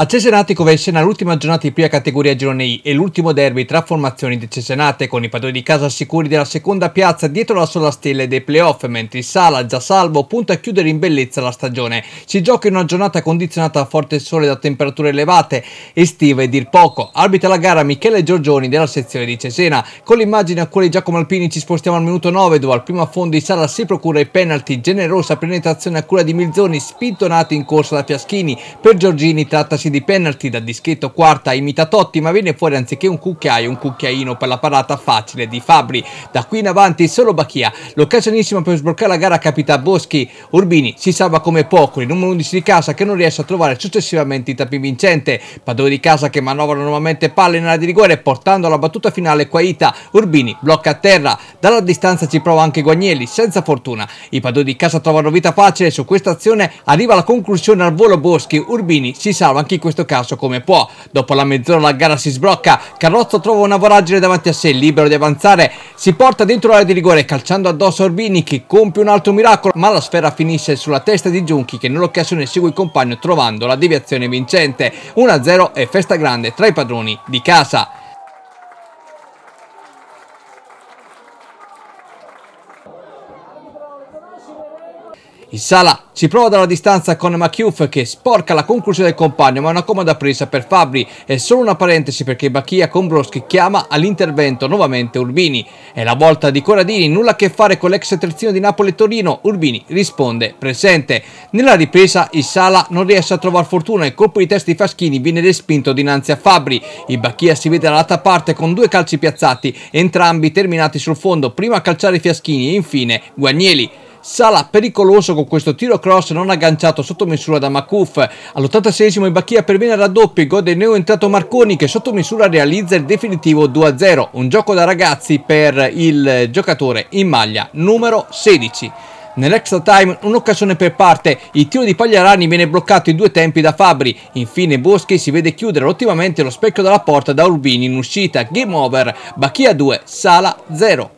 A Cesenatico Covesena l'ultima giornata di prima categoria Girone I e l'ultimo derby tra formazioni di Cesenate con i padroni di casa sicuri della seconda piazza dietro la sola stella dei playoff mentre il Sala, già salvo, punta a chiudere in bellezza la stagione. Si gioca in una giornata condizionata a forte sole da temperature elevate, estive e dir poco. Arbita la gara Michele Giorgioni della sezione di Cesena. Con l'immagine a cuore di Giacomo Alpini ci spostiamo al minuto 9 dove al primo affondo il Sala si procura i penalty, generosa penetrazione a cura di Milzoni spintonato in corsa da Fiaschini. Per Giorgini trattasi lancio di penalty da dischetto quarta imita Totti ma viene fuori anziché un cucchiaio un cucchiaino per la parata facile di Fabri da qui in avanti solo Bachia l'occasionissima per sbloccare la gara capita a Boschi Urbini si salva come poco il numero 11 di casa che non riesce a trovare successivamente i tappi vincente Padova di casa che manovra nuovamente palle in area di rigore portando alla battuta finale Quaita Urbini blocca a terra dalla distanza ci prova anche Guagnelli senza fortuna i Padova di casa trovano vita facile su questa azione arriva la conclusione al volo Boschi Urbini si salva anche in questo caso come può. Dopo la mezz'ora la gara si sblocca, Carrozzo trova una voragine davanti a sé, libero di avanzare, si porta dentro l'area di rigore calciando addosso Orbini che compie un altro miracolo, ma la sfera finisce sulla testa di Giunchi che nell'occasione segue il compagno trovando la deviazione vincente. 1-0 e festa grande tra i padroni di casa. Thank you. In sala si prova dalla distanza con McHugh che sporca la conclusione del compagno ma è una comoda presa per Fabri È solo una parentesi perché Bacchia con Broschi chiama all'intervento nuovamente Urbini. È la volta di Coradini, nulla a che fare con l'ex terzino di Napoli e Torino, Urbini risponde presente. Nella ripresa il Sala non riesce a trovare fortuna e il colpo di testa di Faschini viene respinto dinanzi a Fabri. Il Bacchia si vede dall'altra parte con due calci piazzati, entrambi terminati sul fondo, prima a calciare Fiaschini e infine Guagneli. Sala pericoloso con questo tiro cross non agganciato sotto misura da Makouf. All'86 in Bacchia perviene al raddoppio, gode neo entrato Marconi che sotto misura realizza il definitivo 2-0. Un gioco da ragazzi per il giocatore in maglia numero 16. Nell'extra time un'occasione per parte, il tiro di Pagliarani viene bloccato in due tempi da Fabri, infine Boschi si vede chiudere ottimamente lo specchio della porta da Urbini in uscita, game over, Bacchia 2, Sala 0.